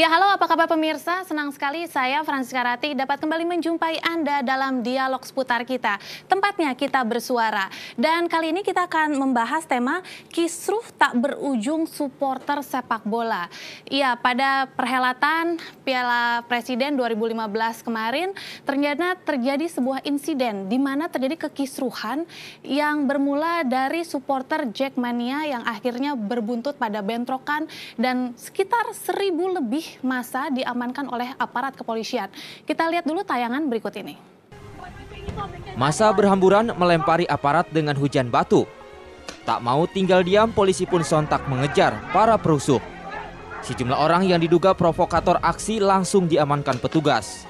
Ya halo apa kabar pemirsa, senang sekali saya Francisca Rati dapat kembali menjumpai Anda dalam dialog seputar kita. Tempatnya kita bersuara dan kali ini kita akan membahas tema kisruh tak berujung supporter sepak bola. Ya pada perhelatan Piala Presiden 2015 kemarin ternyata terjadi sebuah insiden di mana terjadi kekisruhan yang bermula dari supporter Jackmania yang akhirnya berbuntut pada bentrokan dan sekitar seribu lebih masa diamankan oleh aparat kepolisian. Kita lihat dulu tayangan berikut ini. Masa berhamburan melempari aparat dengan hujan batu. Tak mau tinggal diam, polisi pun sontak mengejar para perusuh. Sejumlah orang yang diduga provokator aksi langsung diamankan petugas.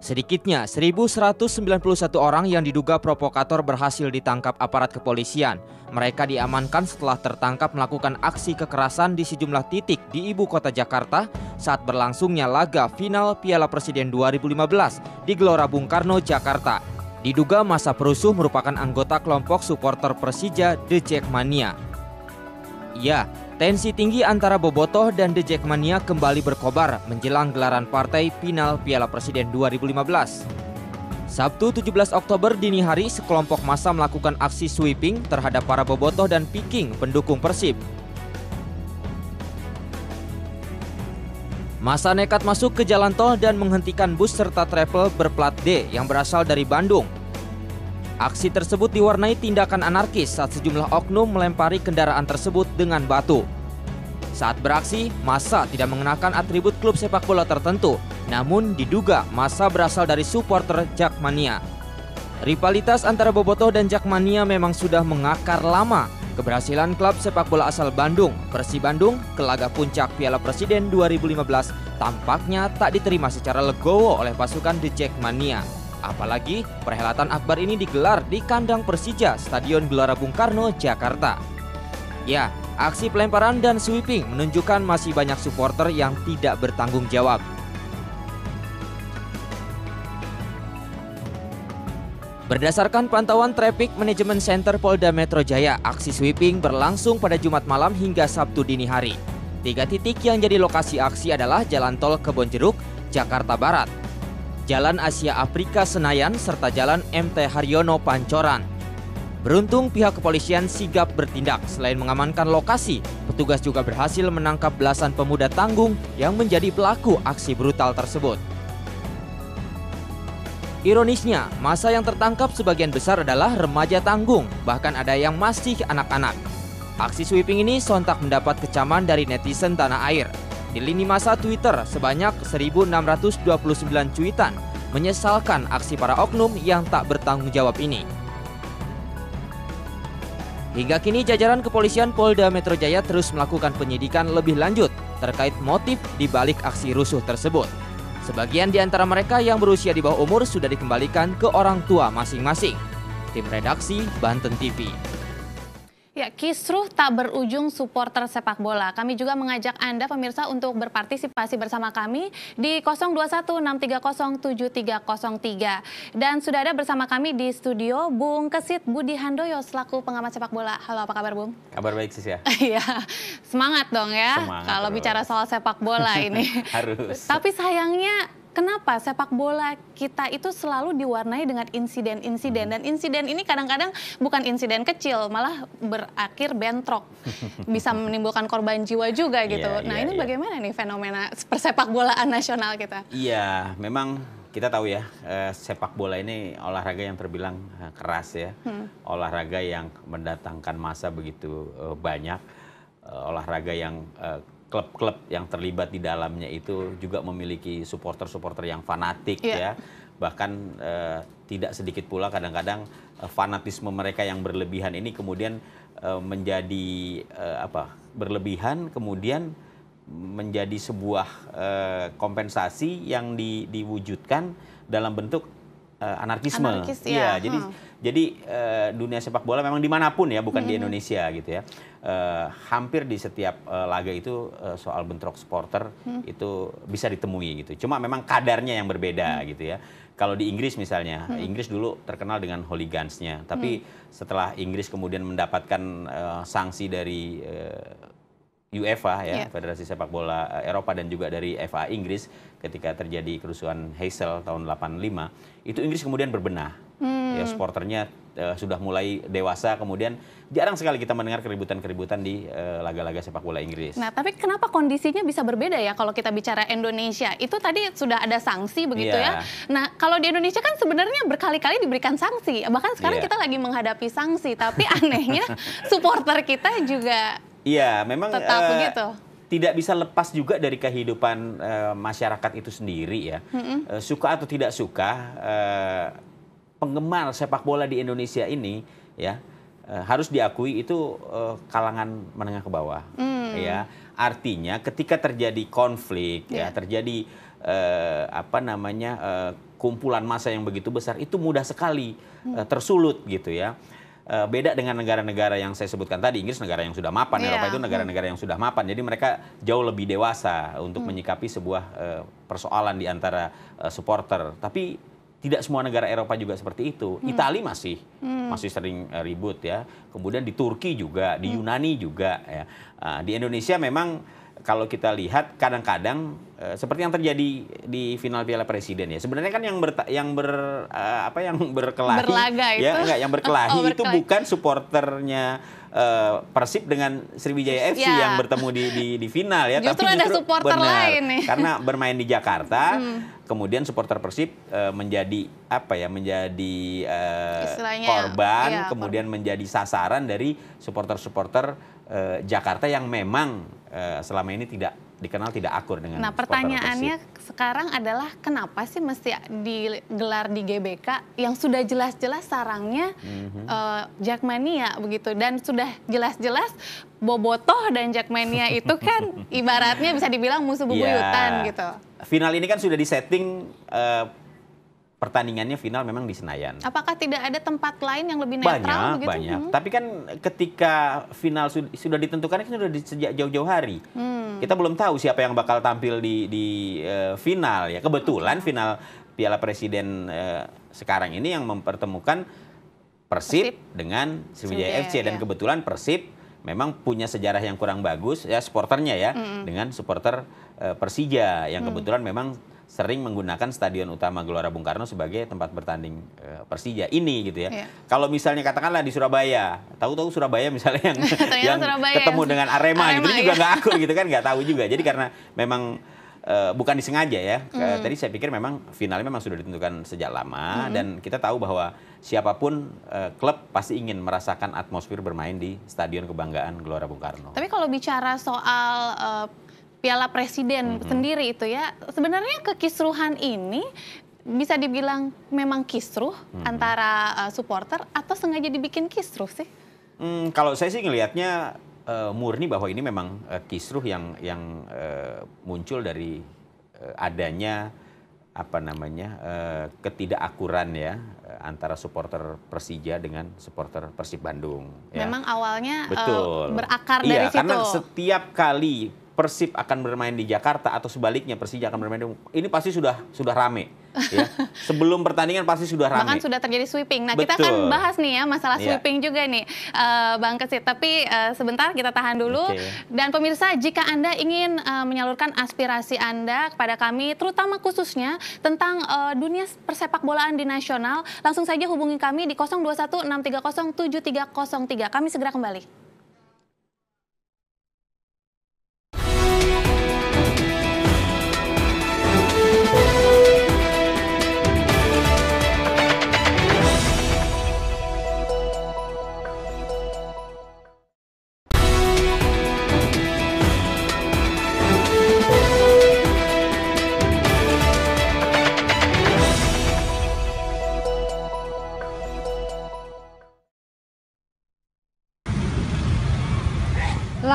Sedikitnya 1.191 orang yang diduga provokator berhasil ditangkap aparat kepolisian. Mereka diamankan setelah tertangkap melakukan aksi kekerasan di sejumlah titik di ibu kota Jakarta saat berlangsungnya laga final Piala Presiden 2015 di Gelora Bung Karno, Jakarta. Diduga masa perusuh merupakan anggota kelompok supporter Persija The Jackmania. Ya, Tensi tinggi antara Bobotoh dan The Jackmania kembali berkobar menjelang gelaran partai final Piala Presiden 2015. Sabtu 17 Oktober dini hari sekelompok massa melakukan aksi sweeping terhadap para Bobotoh dan Peking pendukung Persib. Masa nekat masuk ke jalan tol dan menghentikan bus serta travel berplat D yang berasal dari Bandung Aksi tersebut diwarnai tindakan anarkis saat sejumlah oknum melempari kendaraan tersebut dengan batu. Saat beraksi, massa tidak mengenakan atribut klub sepak bola tertentu, namun diduga massa berasal dari supporter Jackmania. Rivalitas antara Bobotoh dan Jackmania memang sudah mengakar lama. Keberhasilan klub sepak bola asal Bandung, Persib Bandung, ke laga puncak Piala Presiden 2015 tampaknya tak diterima secara legowo oleh pasukan The Jackmania. Apalagi perhelatan akbar ini digelar di kandang Persija, Stadion Gelora Bung Karno, Jakarta. Ya, aksi pelemparan dan sweeping menunjukkan masih banyak supporter yang tidak bertanggung jawab. Berdasarkan pantauan Traffic Management Center Polda Metro Jaya, aksi sweeping berlangsung pada Jumat malam hingga Sabtu dini hari. Tiga titik yang jadi lokasi aksi adalah Jalan Tol Kebonjeruk, Jakarta Barat, Jalan Asia Afrika Senayan serta Jalan MT Haryono Pancoran. Beruntung pihak kepolisian sigap bertindak. Selain mengamankan lokasi, petugas juga berhasil menangkap belasan pemuda tanggung yang menjadi pelaku aksi brutal tersebut. Ironisnya, masa yang tertangkap sebagian besar adalah remaja tanggung, bahkan ada yang masih anak-anak. Aksi sweeping ini sontak mendapat kecaman dari netizen tanah air. Di lini masa Twitter, sebanyak 1.629 cuitan menyesalkan aksi para oknum yang tak bertanggung jawab ini. Hingga kini jajaran kepolisian Polda Metro Jaya terus melakukan penyidikan lebih lanjut terkait motif di balik aksi rusuh tersebut. Sebagian di antara mereka yang berusia di bawah umur sudah dikembalikan ke orang tua masing-masing. Tim Redaksi Banten TV Ya, kisruh tak berujung supporter sepak bola. Kami juga mengajak Anda pemirsa untuk berpartisipasi bersama kami di 0216307303. Dan sudah ada bersama kami di studio Bung Kesit Budi Handoyo selaku pengamat sepak bola. Halo, apa kabar Bung? Kabar baik sih ya. Iya. Semangat dong ya Semangat kalau terus. bicara soal sepak bola ini. Harus. Tapi sayangnya kenapa sepak bola kita itu selalu diwarnai dengan insiden-insiden hmm. dan insiden ini kadang-kadang bukan insiden kecil malah berakhir bentrok bisa menimbulkan korban jiwa juga iya, gitu. Yeah, nah yeah, ini yeah. bagaimana nih fenomena persepak bolaan nasional kita? Iya, yeah, memang kita tahu ya eh, sepak bola ini olahraga yang terbilang eh, keras ya, hmm. olahraga yang mendatangkan masa begitu eh, banyak, olahraga yang klub-klub yang terlibat di dalamnya itu juga memiliki supporter-supporter yang fanatik yeah. ya bahkan uh, tidak sedikit pula kadang-kadang uh, fanatisme mereka yang berlebihan ini kemudian uh, menjadi uh, apa berlebihan kemudian menjadi sebuah uh, kompensasi yang di, diwujudkan dalam bentuk uh, anarkisme Anarkis, ya, ya hmm. jadi jadi uh, dunia sepak bola memang dimanapun ya bukan hmm. di Indonesia gitu ya uh, hampir di setiap uh, laga itu uh, soal bentrok supporter hmm. itu bisa ditemui gitu. Cuma memang kadarnya yang berbeda hmm. gitu ya. Kalau di Inggris misalnya, hmm. Inggris dulu terkenal dengan hooligansnya, tapi hmm. setelah Inggris kemudian mendapatkan uh, sanksi dari uh, UEFA ya, yeah. Federasi Sepak Bola Eropa dan juga dari FA Inggris ketika terjadi kerusuhan Hazel tahun 85, itu Inggris kemudian berbenah. Ya, hmm. Ya supporternya uh, sudah mulai dewasa kemudian jarang sekali kita mendengar keributan-keributan di eh, laga-laga uh, sepak bola Inggris. Nah, tapi kenapa kondisinya bisa berbeda ya kalau kita bicara Indonesia? Itu tadi sudah ada sanksi begitu yeah. ya. Iya. Nah, kalau di Indonesia kan sebenarnya berkali-kali diberikan sanksi. Bahkan sekarang yeah. kita lagi menghadapi sanksi, tapi anehnya supporter kita juga Iya, yeah, memang tetap uh, begitu tidak bisa lepas juga dari kehidupan uh, masyarakat itu sendiri ya. Mm -hmm. uh, suka atau tidak suka uh, penggemar sepak bola di Indonesia ini ya eh, harus diakui itu eh, kalangan menengah ke bawah mm. ya artinya ketika terjadi konflik yeah. ya terjadi eh, apa namanya eh, kumpulan massa yang begitu besar itu mudah sekali mm. eh, tersulut gitu ya eh, beda dengan negara-negara yang saya sebutkan tadi. Inggris negara yang sudah mapan, yeah. Eropa itu negara-negara yang sudah mapan. Jadi mereka jauh lebih dewasa untuk mm. menyikapi sebuah eh, persoalan di antara eh, supporter. Tapi tidak semua negara Eropa juga seperti itu. Hmm. Itali masih hmm. masih sering eh, ribut ya. Kemudian di Turki juga, di hmm. Yunani juga ya. Ah, di Indonesia memang kalau kita lihat kadang-kadang Eh, seperti yang terjadi di final Piala Presiden ya. Sebenarnya kan yang ber yang ber uh, apa yang berkelahi Berlaga ya, itu. ya enggak yang berkelahi oh, berkelahi. itu bukan suporternya uh, eh, Persib dengan Sriwijaya FC ya. yang bertemu di di, di final ya, justru tapi ada justru supporter benar, lain nih. Karena bermain di Jakarta, hmm. kemudian supporter Persib uh, menjadi apa ya? menjadi uh, korban, ya, kemudian menjadi sasaran dari supporter-supporter uh, Jakarta yang memang uh, selama ini tidak dikenal tidak akur dengan Nah, pertanyaannya sekarang adalah kenapa sih mesti digelar di GBK yang sudah jelas-jelas sarangnya mm-hmm. uh, eh, Jackmania begitu dan sudah jelas-jelas Bobotoh dan Jackmania itu kan ibaratnya bisa dibilang musuh iya. bebuyutan yeah. gitu. Final ini kan sudah disetting uh, pertandingannya final memang di Senayan. Apakah tidak ada tempat lain yang lebih netral banyak, begitu? Banyak, hmm. Tapi kan ketika final sudah ditentukan kan sudah sejak jauh-jauh hari. Hmm. Kita belum tahu siapa yang bakal tampil di di uh, final ya. Kebetulan okay. final Piala Presiden uh, sekarang ini yang mempertemukan Persib, Persib. dengan Sriwijaya FC dan ya. kebetulan Persib memang punya sejarah yang kurang bagus ya supporternya ya mm -hmm. dengan supporter uh, Persija yang mm. kebetulan memang sering menggunakan Stadion Utama Gelora Bung Karno sebagai tempat bertanding eh, Persija ini gitu ya. Yeah. Kalau misalnya katakanlah di Surabaya, tahu-tahu Surabaya misalnya yang yang Surabaya ketemu yang dengan Arema, gitu. Arema gitu ya. juga iya. nggak akur gitu kan nggak tahu juga. Jadi karena memang uh, bukan disengaja ya. Mm. Tadi saya pikir memang finalnya memang sudah ditentukan sejak lama mm. dan kita tahu bahwa siapapun uh, klub pasti ingin merasakan atmosfer bermain di Stadion Kebanggaan Gelora Bung Karno. Tapi kalau bicara soal uh, Piala Presiden mm -hmm. sendiri itu ya. Sebenarnya kekisruhan ini bisa dibilang memang kisruh mm hmm. antara uh, supporter atau sengaja dibikin kisruh sih? mm, kalau saya sih ngelihatnya uh, murni bahwa ini memang uh, kisruh yang yang uh, muncul dari uh, adanya apa namanya uh, ketidakakuran ya antara supporter Persija dengan supporter Persib Bandung. Ya. Memang awalnya Betul. Uh, berakar iya, dari situ. Karena setiap kali Persib akan bermain di Jakarta atau sebaliknya Persija akan bermain di ini pasti sudah sudah rame ya. Sebelum pertandingan pasti sudah rame. Bahkan sudah terjadi sweeping. Nah, Betul. kita akan bahas nih ya masalah sweeping iya. sweeping juga nih uh, Bang Kesit. Tapi uh, sebentar kita tahan dulu. Okay. Dan pemirsa, jika Anda ingin uh, menyalurkan aspirasi Anda kepada kami terutama khususnya tentang uh, dunia persepak bolaan di nasional, langsung saja hubungi kami di 0216307303. Kami segera kembali.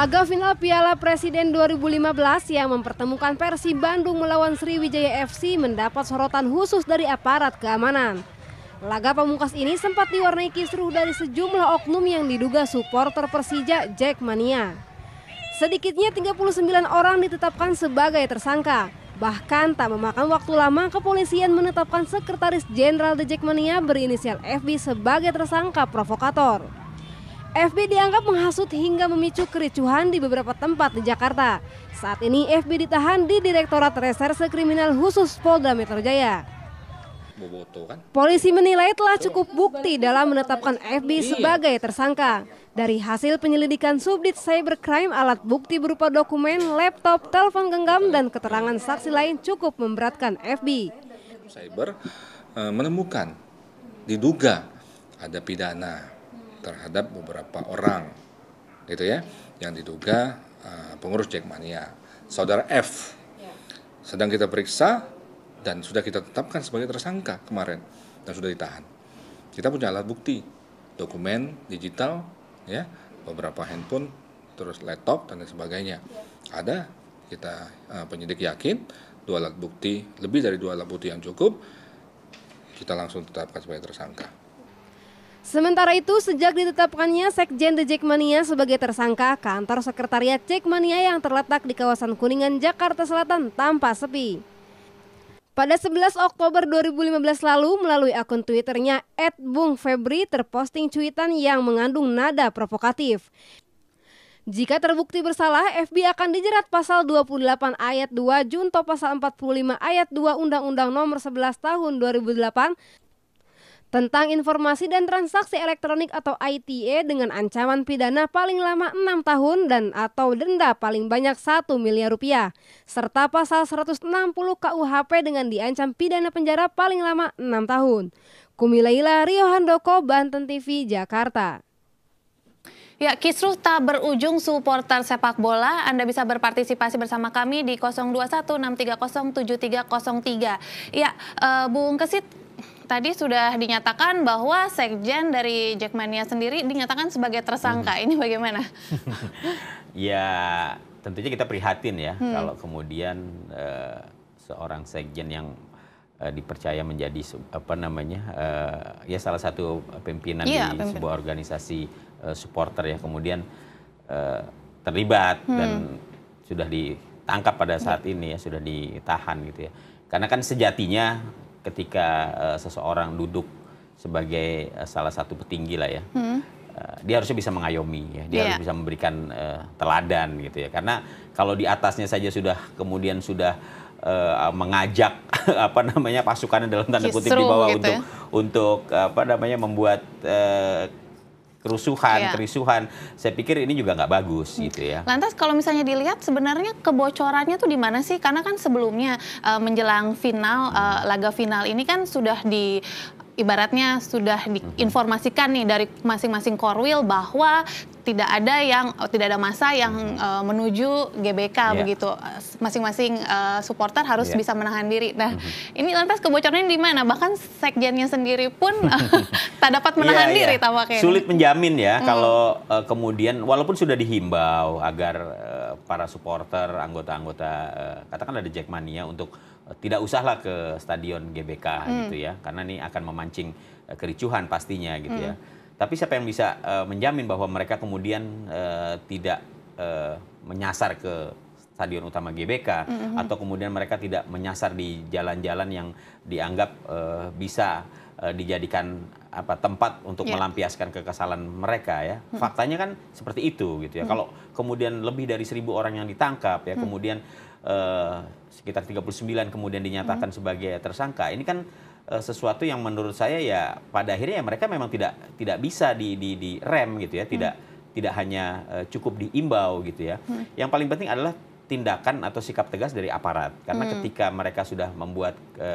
Laga final Piala Presiden 2015 yang mempertemukan Persib Bandung melawan Sriwijaya FC mendapat sorotan khusus dari aparat keamanan. Laga pamungkas ini sempat diwarnai kisruh dari sejumlah oknum yang diduga supporter Persija Jackmania. Sedikitnya 39 orang ditetapkan sebagai tersangka. Bahkan tak memakan waktu lama kepolisian menetapkan Sekretaris Jenderal The Jackmania berinisial FB sebagai tersangka provokator. FB dianggap menghasut hingga memicu kericuhan di beberapa tempat di Jakarta. Saat ini FB ditahan di Direktorat Reserse Kriminal Khusus Polda Metro Jaya. Polisi menilai telah cukup bukti dalam menetapkan FB sebagai tersangka. Dari hasil penyelidikan Subdit Cybercrime, alat bukti berupa dokumen, laptop, telepon genggam, dan keterangan saksi lain cukup memberatkan FB. Cyber eh, menemukan, diduga ada pidana terhadap beberapa orang gitu ya yang diduga uh, pengurus Jackmania saudara F ya. sedang kita periksa dan sudah kita tetapkan sebagai tersangka kemarin dan sudah ditahan kita punya alat bukti dokumen digital ya beberapa handphone terus laptop dan sebagainya ya. ada kita uh, penyidik yakin dua alat bukti lebih dari dua alat bukti yang cukup kita langsung tetapkan sebagai tersangka Sementara itu, sejak ditetapkannya Sekjen The Jackmania sebagai tersangka, kantor sekretariat Jackmania yang terletak di kawasan Kuningan, Jakarta Selatan tanpa sepi. Pada 11 Oktober 2015 lalu, melalui akun Twitternya Febri terposting cuitan yang mengandung nada provokatif. Jika terbukti bersalah, FB akan dijerat pasal 28 ayat 2 junto pasal 45 ayat 2 Undang-Undang Nomor 11 Tahun 2008 tentang informasi dan transaksi elektronik atau ITE dengan ancaman pidana paling lama 6 tahun dan atau denda paling banyak 1 miliar rupiah, serta pasal 160 KUHP dengan diancam pidana penjara paling lama 6 tahun. Kumilaila Rio Handoko, Banten TV, Jakarta. Ya, kisruh tak berujung supporter sepak bola. Anda bisa berpartisipasi bersama kami di 0216307303. Ya, uh, Bung Kesit, tadi sudah dinyatakan bahwa sekjen dari Jackmania sendiri dinyatakan sebagai tersangka. Hmm. Ini bagaimana? ya, tentunya kita prihatin ya hmm. kalau kemudian uh, seorang sekjen yang uh, dipercaya menjadi apa namanya uh, ya salah satu pimpinan ya, di pimpin. sebuah organisasi uh, supporter ya kemudian uh, terlibat hmm. dan sudah ditangkap pada saat iya. ini ya sudah ditahan gitu ya karena kan sejatinya ketika uh, seseorang duduk sebagai uh, salah satu petinggi lah ya, hmm. uh, dia harusnya bisa mengayomi ya, dia yeah. harus bisa memberikan uh, teladan gitu ya. Karena kalau di atasnya saja sudah kemudian sudah uh, mengajak apa namanya pasukannya dalam tanda kutip di bawah gitu untuk ya? untuk apa namanya membuat uh, kerusuhan, ya. kerisuhan. Saya pikir ini juga nggak bagus hmm. gitu ya. Lantas kalau misalnya dilihat sebenarnya kebocorannya tuh di mana sih? Karena kan sebelumnya uh, menjelang final hmm. uh, laga final ini kan sudah di ibaratnya sudah diinformasikan nih dari masing-masing korwil bahwa tidak ada yang oh, tidak ada masa yang uh, menuju GBK yeah. begitu masing-masing uh, supporter harus yeah. bisa menahan diri. Nah, mm-hmm. ini lantas kebocorannya di mana? Bahkan sekjennya sendiri pun tak dapat menahan yeah, iya. diri yeah. tampaknya. Sulit menjamin ya mm. kalau uh, kemudian walaupun sudah dihimbau agar uh, para supporter, anggota-anggota uh, katakan ada Jackmania untuk Eh, tidak usahlah ke stadion GBK hmm. gitu ya karena ini akan memancing eh, kericuhan pastinya gitu ya. hmm. ya tapi siapa yang bisa uh, menjamin bahwa mereka kemudian uh, tidak uh, menyasar ke stadion utama GBK hmm. atau kemudian mereka tidak menyasar di jalan-jalan yang dianggap uh, bisa uh, dijadikan apa tempat untuk yeah. melampiaskan kekesalan mereka ya hmm. faktanya kan seperti itu gitu ya hmm. kalau kemudian lebih dari seribu orang yang ditangkap ya hmm. kemudian uh, sekitar 39 kemudian dinyatakan hmm. sebagai tersangka. Ini kan e, sesuatu yang menurut saya ya pada akhirnya ya mereka memang tidak tidak bisa di di, di rem gitu ya, tidak hmm. tidak hanya e, cukup diimbau gitu ya. Hmm. Yang paling penting adalah tindakan atau sikap tegas dari aparat karena hmm. ketika mereka sudah membuat e,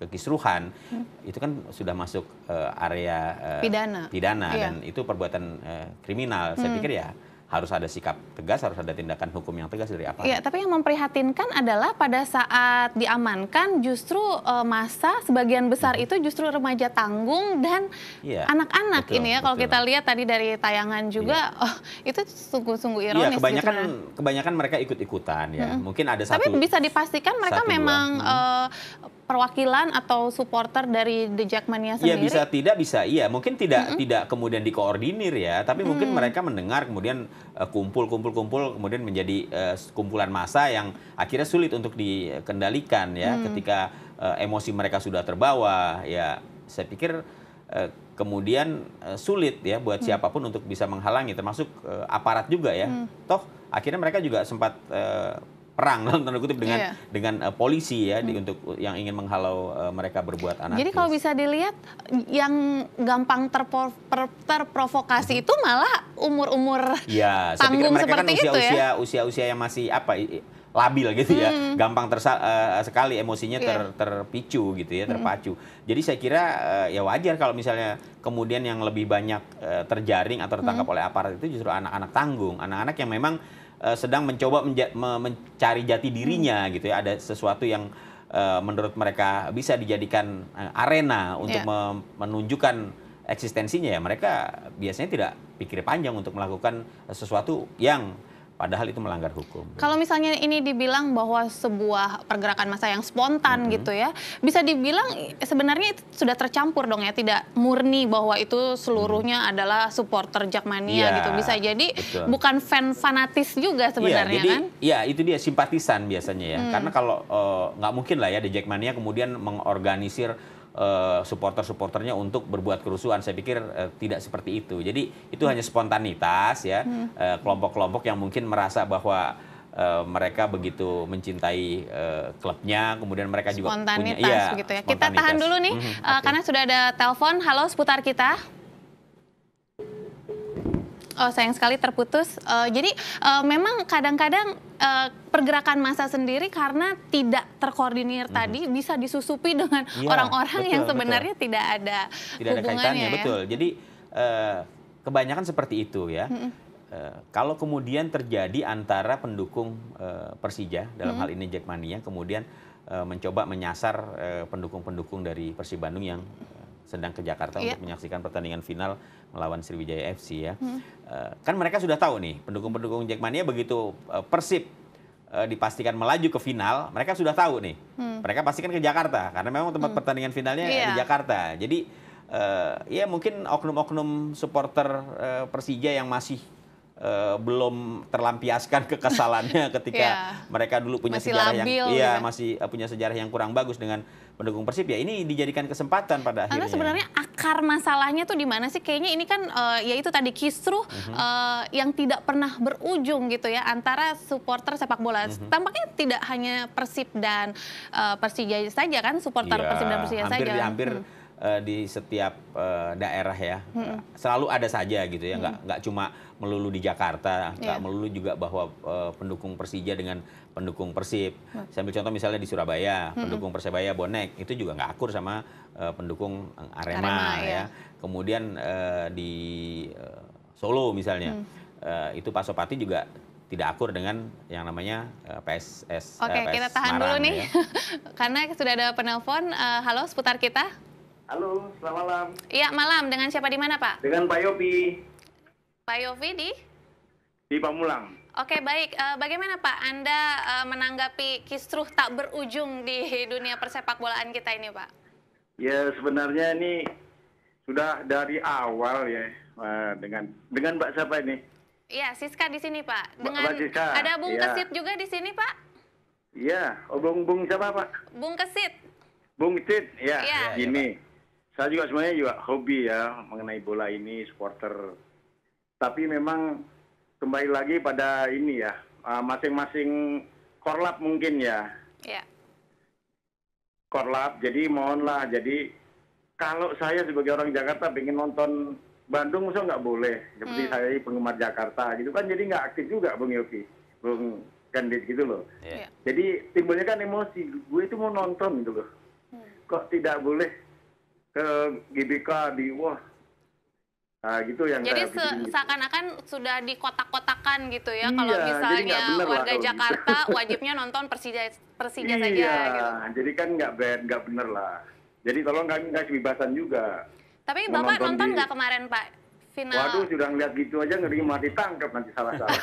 kekisruhan hmm. itu kan sudah masuk uh, area uh, pidana, pidana iya. dan itu perbuatan uh, kriminal. Hmm. Saya pikir ya harus ada sikap tegas, harus ada tindakan hukum yang tegas dari apa? Iya, tapi yang memprihatinkan adalah pada saat diamankan justru e, masa sebagian besar hmm. itu justru remaja tanggung dan iya, anak-anak ya, ini ya. Kalau kita lihat tadi dari tayangan juga, ya. oh, itu sungguh-sungguh iya, ironis. Iya, kebanyakan kebanyakan mereka ikut-ikutan ya. Hmm. Mungkin ada satu. Tapi bisa dipastikan mereka satu, memang Hmm. E, perwakilan atau supporter dari The Jackmania ya, sendiri? Ya bisa tidak bisa iya mungkin tidak mm -hmm. tidak kemudian dikoordinir ya tapi mungkin mm. mereka mendengar kemudian kumpul-kumpul-kumpul eh, kemudian menjadi uh, kumpulan massa yang akhirnya sulit untuk dikendalikan ya mm. ketika uh, emosi mereka sudah terbawa ya saya pikir uh, kemudian uh, sulit ya buat mm. siapapun untuk bisa menghalangi termasuk uh, aparat juga ya mm. toh akhirnya mereka juga sempat uh, perang dalam tanda kutip dengan yeah. dengan uh, polisi ya hmm. di, untuk yang ingin menghalau uh, mereka berbuat anarkis. Jadi kalau bisa dilihat yang gampang terpro terprovokasi itu malah umur-umur ya, tanggung saya kan seperti kan usia, itu usia, ya. Usia-usia yang masih apa labil gitu ya, hmm. gampang tersa uh, sekali emosinya iya. ter terpicu gitu ya, hmm. terpacu. Hmm. Jadi saya kira uh, ya wajar kalau misalnya kemudian yang lebih banyak uh, terjaring atau tertangkap hmm. oleh aparat itu justru anak-anak tanggung, anak-anak yang memang uh, sedang mencoba menja mencari jati dirinya hmm. gitu ya. Ada sesuatu yang uh, menurut mereka bisa dijadikan eh, arena untuk yeah. Ya. menunjukkan eksistensinya ya. Mereka biasanya tidak pikir panjang untuk melakukan sesuatu yang Padahal itu melanggar hukum. Kalau misalnya ini dibilang bahwa sebuah pergerakan masa yang spontan -hmm. gitu ya, bisa dibilang sebenarnya itu sudah tercampur dong ya, tidak murni bahwa itu seluruhnya mm. adalah supporter Jakmania ya, gitu. Bisa jadi betul. bukan fan fanatis juga iya, sebenarnya ya, jadi, kan? Iya, itu dia simpatisan biasanya ya. Mm. Karena kalau eh, nggak uh, mungkin lah ya di Jakmania kemudian mengorganisir Eh, supporter-supporternya untuk berbuat kerusuhan. Saya pikir uh, tidak seperti itu. Jadi itu hmm. hanya spontanitas ya hmm. Eh, kelompok-kelompok hmm. yang mungkin merasa bahwa Uh, mereka begitu mencintai uh, klubnya, kemudian mereka juga spontanitas punya, iya, begitu ya. Kita tahan dulu nih, -hmm, okay. karena sudah ada telepon. Halo, seputar kita. Oh sayang sekali terputus. Uh, jadi uh, memang kadang-kadang uh, pergerakan masa sendiri karena tidak terkoordinir -hmm. tadi bisa disusupi dengan iya, orang-orang ya, yang sebenarnya betul. tidak ada tidak hubungannya. Ada kaitannya, ya. Betul. Jadi uh, kebanyakan seperti itu ya. -hmm. uh, kalau kemudian terjadi antara pendukung uh, Persija dalam -hmm. hal ini Jackmania kemudian uh, mencoba menyasar pendukung-pendukung dari Persib Bandung yang sedang ke Jakarta yeah. untuk menyaksikan pertandingan final melawan Sriwijaya FC ya. Hmm. Uh, kan mereka sudah tahu nih pendukung-pendukung Jackmania begitu uh, Persib uh, dipastikan melaju ke final, mereka sudah tahu nih. Hmm. Mereka pastikan ke Jakarta karena memang tempat hmm. pertandingan finalnya yeah. di iya. Jakarta. Jadi uh, ya mungkin oknum-oknum supporter uh, Persija yang masih Uh, belum terlampiaskan kekesalannya ketika yeah. mereka dulu punya masih sejarah yang iya ya. masih uh, punya sejarah yang kurang bagus dengan pendukung Persib ya ini dijadikan kesempatan pada akhirnya. Karena sebenarnya akar masalahnya tuh di mana sih? Kayaknya ini kan uh, ya itu tadi kisruh mm-hmm. uh, yang tidak pernah berujung gitu ya antara supporter sepak bola. Mm-hmm. Tampaknya tidak hanya Persib dan uh, Persija saja kan supporter ya, Persib dan Persija hampir, saja. Hampir hmm. uh, di setiap uh, daerah ya hmm. selalu ada saja gitu ya, nggak hmm. nggak cuma melulu di Jakarta, nggak yeah. melulu juga bahwa uh, pendukung Persija dengan pendukung Persib. Hmm. Saya ambil contoh misalnya di Surabaya, hmm. pendukung Persebaya bonek itu juga nggak akur sama uh, pendukung eh, Arema, Arema ya. ya. Kemudian uh, di uh, Solo misalnya, hmm. uh, itu Pasopati juga tidak akur dengan yang namanya PSS. Oke, okay, PS kita tahan Marang, dulu nih, ya. karena sudah ada penelpon. Uh, halo, seputar kita. Halo, selamat malam. Iya, malam. Dengan siapa di mana, Pak? Dengan Pak Yopi. Pak Yopi di? Di Pamulang. Oke baik, eh, bagaimana Pak Anda eh, menanggapi kisruh tak berujung di dunia persepak bolaan kita ini Pak? Ya sebenarnya ini sudah dari awal ya eh, dengan dengan Mbak siapa ini? Iya Siska di sini Pak. Dengan Mbak Siska, ada Bung ya. Kesit juga di sini Pak? Iya, oh, Bung Bung siapa Pak? Bung Kesit. Bung Kesit, ya. ya. Ini ya, saya juga sebenarnya juga hobi ya mengenai bola ini supporter. Tapi memang kembali lagi pada ini ya ah, masing-masing uh, korlap mungkin ya. Yeah. Korlap, jadi mohonlah jadi kalau saya sebagai orang Jakarta ingin nonton Bandung saya nggak boleh seperti hmm. saya penggemar Jakarta gitu kan jadi nggak aktif juga Bung Yogi, Bung Gandit gitu loh. Yeah. Ya. Jadi timbulnya kan emosi gue itu mau nonton gitu loh, hmm. kok tidak boleh ke GBK di wah Nah, gitu yang Jadi se seakan-akan sudah dikotak-kotakan gitu ya iya, kalau misalnya warga kalau gitu. Jakarta gitu. wajibnya nonton Persija Persija iya, saja gitu. jadi kan nggak nggak bener lah. Jadi tolong kami kasih bebasan juga. Tapi Bapak nonton, nggak kemarin Pak? Final. Waduh, sudah ngeliat gitu aja ngeri mau ditangkap nanti salah-salah.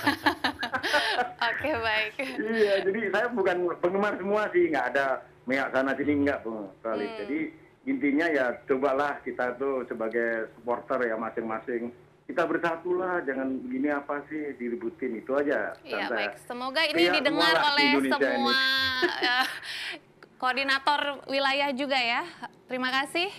Oke, baik. iya, jadi saya bukan penggemar semua sih, nggak ada meyak sana sini nggak, Bung. Hmm. Jadi intinya ya cobalah kita tuh sebagai supporter ya masing-masing kita bersatulah jangan begini apa sih diributin itu aja. Ya baik, semoga ini ya, didengar oleh Indonesia semua ini. Eh, koordinator wilayah juga ya. Terima kasih.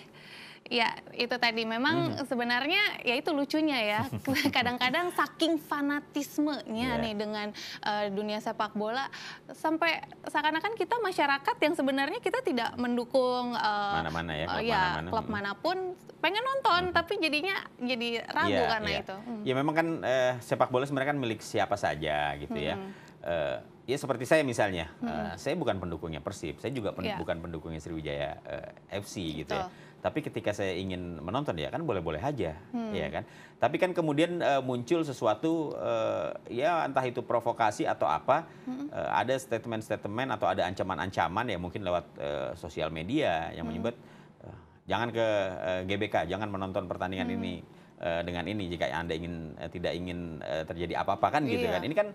Ya, itu tadi. Memang hmm. sebenarnya ya itu lucunya ya. Kadang-kadang saking fanatismenya yeah. nih dengan uh, dunia sepak bola sampai seakan-akan kita masyarakat yang sebenarnya kita tidak mendukung uh, mana-mana ya, eh, klub, ya, mana-mana. klub hmm. manapun pengen nonton hmm. tapi jadinya jadi ragu yeah, karena yeah. itu. Hmm. Ya memang kan uh, sepak bola sebenarnya kan milik siapa saja gitu ya. hmm. ya. Uh, ya seperti saya misalnya, hmm. uh, saya bukan pendukungnya Persib, saya juga pen yeah. bukan pendukungnya Sriwijaya uh, FC gitu ya. Betul. ya tapi ketika saya ingin menonton ya kan boleh-boleh aja, hmm. ya kan. Tapi kan kemudian uh, muncul sesuatu uh, ya entah itu provokasi atau apa, hmm. uh, ada statement-statement atau ada ancaman-ancaman ya mungkin lewat uh, sosial media yang hmm. menyebut hmm. jangan ke uh, GBK, jangan menonton pertandingan hmm. ini dengan ini jika Anda ingin tidak ingin terjadi apa-apa kan gitu iya. gitu kan. Ini kan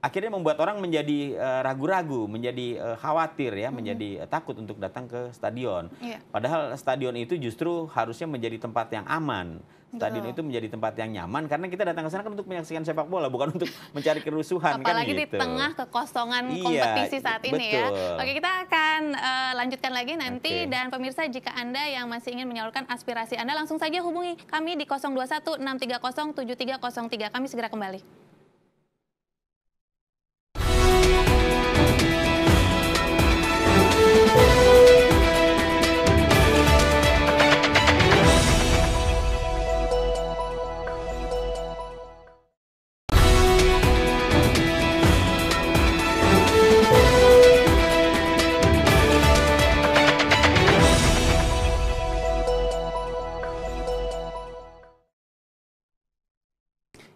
akhirnya membuat orang menjadi eh, ragu-ragu, uh, menjadi uh, khawatir ya, mm -hmm. menjadi uh, takut untuk datang ke stadion. Yeah. Padahal stadion itu justru harusnya menjadi tempat yang aman. Stadion Betul. itu menjadi tempat yang nyaman karena kita datang ke sana kan untuk menyaksikan sepak bola, bukan untuk mencari kerusuhan kan Apalagi kan gitu. di tengah kekosongan iya, kompetisi saat betul. ini ya. Oke, kita akan uh, lanjutkan lagi nanti okay. dan pemirsa jika Anda yang masih ingin menyalurkan aspirasi Anda langsung saja hubungi kami di 0216307303. Kami segera kembali.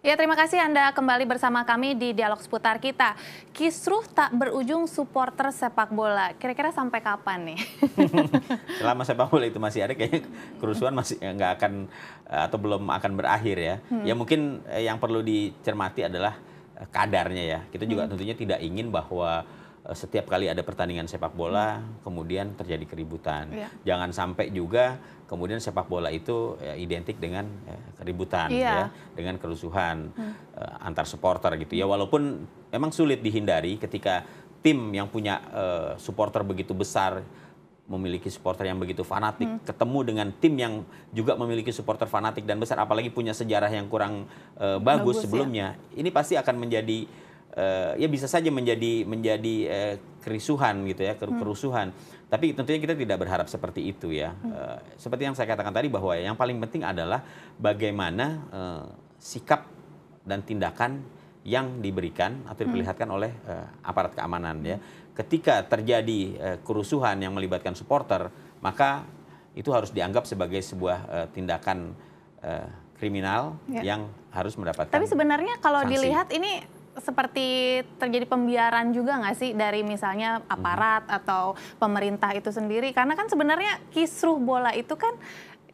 Ya, terima kasih Anda kembali bersama kami di Dialog Seputar kita. Kisruh tak berujung supporter sepak bola. Kira-kira sampai kapan nih? Selama sepak bola itu masih ada, kayaknya kerusuhan masih eh, nggak akan eh, atau belum akan berakhir ya. Hmm. Ya mungkin eh, yang perlu dicermati adalah kadarnya ya. Kita juga hmm. tentunya tidak ingin bahwa setiap kali ada pertandingan sepak bola, hmm. kemudian terjadi keributan. Ya. Jangan sampai juga kemudian sepak bola itu ya, identik dengan ya, keributan iya. ya dengan kerusuhan hmm. uh, antar supporter gitu ya walaupun memang sulit dihindari ketika tim yang punya uh, supporter begitu besar memiliki supporter yang begitu fanatik hmm. ketemu dengan tim yang juga memiliki supporter fanatik dan besar apalagi punya sejarah yang kurang uh, bagus, bagus ya. sebelumnya ya. ini pasti akan menjadi uh, ya bisa saja menjadi menjadi uh, kerisuhan gitu ya hmm. kerusuhan hmm. tapi tentunya kita tidak berharap seperti itu ya hmm. uh, seperti yang saya katakan tadi bahwa yang paling penting adalah bagaimana uh, sikap dan tindakan yang diberikan atau hmm. diperlihatkan hmm. oleh uh, aparat keamanan ya ketika terjadi uh, kerusuhan yang melibatkan supporter maka itu harus dianggap sebagai sebuah uh, tindakan uh, kriminal ya. yang harus mendapatkan. Tapi sebenarnya kalau sanksi. dilihat ini seperti terjadi pembiaran juga nggak sih dari misalnya aparat hmm. atau pemerintah itu sendiri? Karena kan sebenarnya kisruh bola itu kan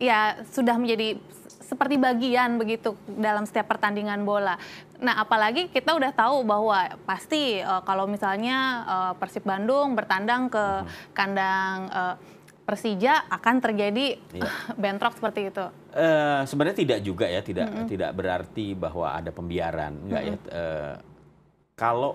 ya sudah menjadi seperti bagian begitu dalam setiap pertandingan bola. Nah, apalagi kita udah tahu bahwa pasti uh, kalau misalnya uh, Persib Bandung bertandang ke hmm. kandang uh, Persija akan terjadi iya. bentrok seperti itu. Uh, sebenarnya tidak juga ya, tidak mm -hmm. tidak berarti bahwa ada pembiaran, enggak mm -hmm. ya. Uh, kalau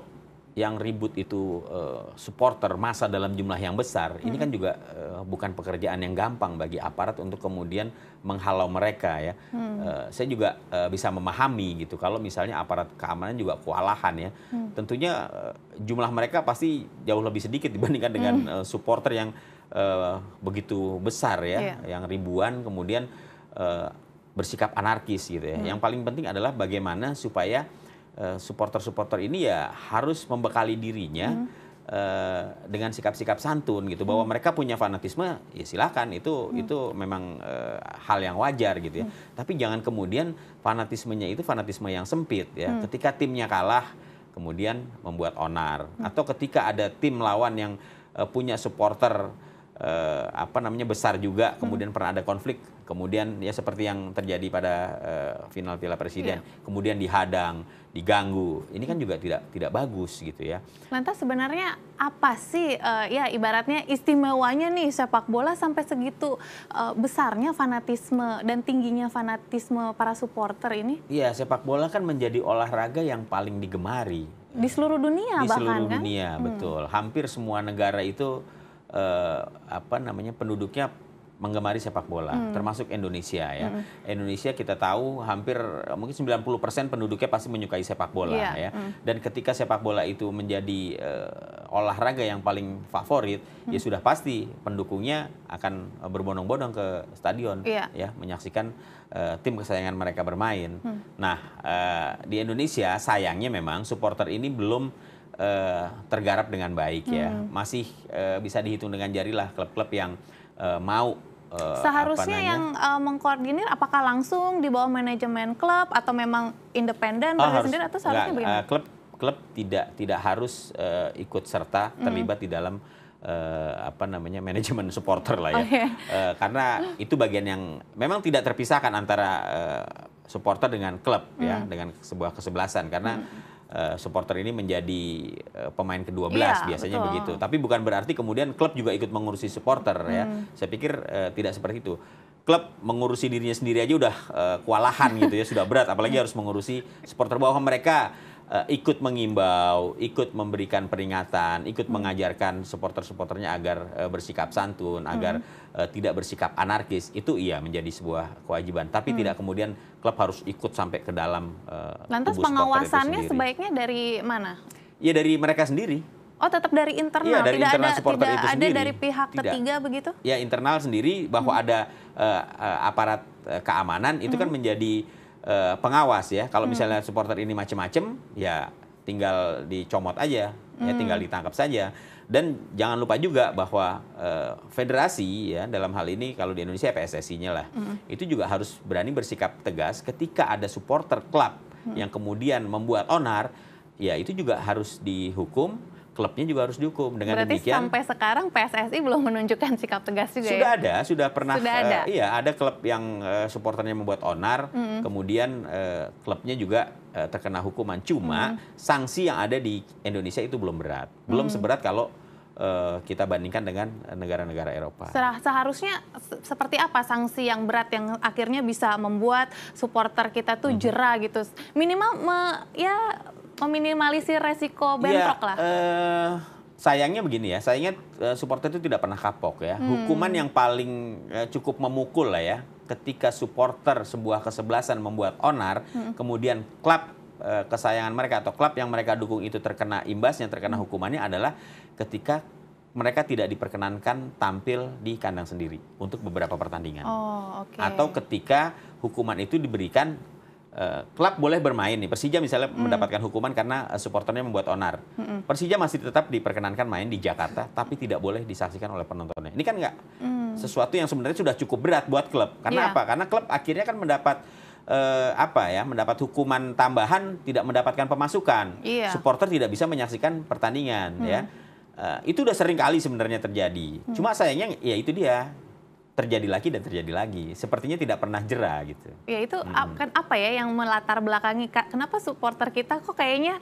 yang ribut itu uh, supporter masa dalam jumlah yang besar, hmm. ini kan juga uh, bukan pekerjaan yang gampang bagi aparat untuk kemudian menghalau mereka ya. Hmm. Uh, saya juga uh, bisa memahami gitu kalau misalnya aparat keamanan juga kewalahan ya, hmm. tentunya uh, jumlah mereka pasti jauh lebih sedikit dibandingkan dengan hmm. uh, supporter yang uh, begitu besar ya, yeah. yang ribuan kemudian uh, bersikap anarkis gitu ya. Hmm. Yang paling penting adalah bagaimana supaya Eh, supporter-supporter ini ya harus membekali dirinya hmm. uh, dengan sikap-sikap santun gitu bahwa hmm. mereka punya fanatisme ya silakan itu hmm. itu memang uh, hal yang wajar gitu ya hmm. tapi jangan kemudian fanatismenya itu fanatisme yang sempit ya hmm. ketika timnya kalah kemudian membuat onar hmm. atau ketika ada tim lawan yang uh, punya supporter uh, apa namanya besar juga hmm. kemudian hmm. pernah ada konflik kemudian ya seperti yang terjadi pada uh, final Piala Presiden, yeah. kemudian dihadang, diganggu. Ini kan juga tidak tidak bagus gitu ya. Lantas sebenarnya apa sih uh, ya ibaratnya istimewanya nih sepak bola sampai segitu uh, besarnya fanatisme dan tingginya fanatisme para supporter ini? Iya, sepak bola kan menjadi olahraga yang paling digemari di seluruh dunia di bahkan seluruh kan? dunia hmm. betul. hmm. hampir semua negara itu uh, apa namanya penduduknya menggemari sepak bola, hmm. termasuk Indonesia ya. Hmm. Indonesia kita tahu hampir eh, mungkin 90% penduduknya pasti menyukai sepak bola yeah. ya. Hmm. Dan ketika sepak bola itu menjadi uh, olahraga yang paling favorit, ya hmm. ya sudah pasti pendukungnya akan berbondong-bondong ke stadion yeah. ya menyaksikan uh, tim kesayangan mereka bermain. Hmm. Nah, uh, di Indonesia sayangnya memang supporter ini belum tergarap dengan baik ya. Hmm. Masih uh, bisa dihitung dengan jari lah klub-klub yang uh, mau eh, seharusnya yang uh, mengkoordinir apakah langsung di bawah manajemen klub atau memang independen oh, sendiri atau seharusnya enggak, bagaimana? Uh, klub klub tidak tidak harus uh, ikut serta terlibat mm. di dalam uh, apa namanya manajemen supporter lah ya. Okay. Uh, iya. karena itu bagian yang memang tidak terpisahkan antara uh, supporter dengan klub ya, mm. ya dengan sebuah kesebelasan karena mm uh, supporter ini menjadi uh, pemain ke-12 iya, biasanya betul. begitu. Tapi bukan berarti kemudian klub juga ikut mengurusi supporter ya. hmm. ya. Saya pikir uh, tidak seperti itu. Klub mengurusi dirinya sendiri aja udah uh, kewalahan gitu ya, sudah berat apalagi iya. harus mengurusi supporter bawah mereka uh, ikut mengimbau, ikut memberikan peringatan, ikut hmm. mengajarkan supporter-supporternya agar uh, bersikap santun, hmm. agar uh, tidak bersikap anarkis, itu iya menjadi sebuah kewajiban. Tapi hmm. tidak kemudian klub harus ikut sampai ke dalam. Uh, Lantas pengawasannya sebaiknya dari mana? Iya dari mereka sendiri. Oh, tetap dari internal, ya, dari tidak internal ada tidak itu ada dari pihak tidak. ketiga begitu? Ya internal sendiri bahwa hmm. ada uh, uh, aparat uh, keamanan itu hmm. kan mm. menjadi uh, pengawas ya. Kalau hmm. misalnya supporter ini macem-macem, ya tinggal dicomot aja, ya hmm. ya tinggal ditangkap saja. Dan jangan lupa juga bahwa uh, federasi ya dalam hal ini kalau di Indonesia ya PSSI-nya lah, hmm. itu juga harus berani bersikap tegas ketika ada supporter klub hmm. yang kemudian membuat onar, ya itu juga harus dihukum klubnya juga harus dihukum. Dengan Berarti demikian sampai sekarang PSSI belum menunjukkan sikap tegas juga. Sudah ya? ada, sudah pernah sudah eh, ada. Uh, iya, ada klub yang uh, supporternya membuat onar, mm -hmm. kemudian uh, klubnya juga uh, terkena hukuman. Cuma mm -hmm. sanksi yang ada di Indonesia itu belum berat. Belum mm -hmm. seberat kalau kita bandingkan dengan negara-negara Eropa. Seharusnya seperti apa sanksi yang berat yang akhirnya bisa membuat supporter kita tuh mm-hmm. jera mm gitu. Minimal me, ya meminimalisir resiko iya, bentrok ya, lah. Uh, sayangnya begini ya, sayangnya uh, supporter itu tidak pernah kapok ya. Hmm. Hukuman yang paling uh, cukup memukul lah ya, ketika supporter sebuah kesebelasan membuat onar, hmm. kemudian klub uh, kesayangan mereka atau klub yang mereka dukung itu terkena imbasnya, terkena hmm. hukumannya adalah ketika mereka tidak diperkenankan tampil di kandang sendiri untuk beberapa pertandingan. Oh, okay. Atau ketika hukuman itu diberikan Eh, klub boleh bermain nih. Persija misalnya hmm. mendapatkan hukuman karena eh, supporternya membuat onar. Hmm. Persija masih tetap diperkenankan main di Jakarta, tapi tidak boleh disaksikan oleh penontonnya. Ini kan nggak hmm. sesuatu yang sebenarnya sudah cukup berat buat klub. Karena yeah. apa? Karena klub akhirnya kan mendapat uh, apa ya mendapat hukuman tambahan tidak mendapatkan pemasukan iya. supporter tidak bisa menyaksikan pertandingan ya. hmm. ya Uh, itu udah sering kali sebenarnya terjadi hmm. cuma sayangnya ya itu dia terjadi lagi dan terjadi lagi. Sepertinya tidak pernah jera gitu. Ya itu hmm. kan apa ya yang melatar belakangi kak. kenapa supporter kita kok kayaknya